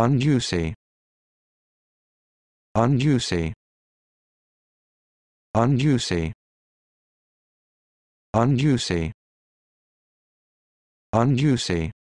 unjuicy unjuicy unjuicy unjuicy unjuicy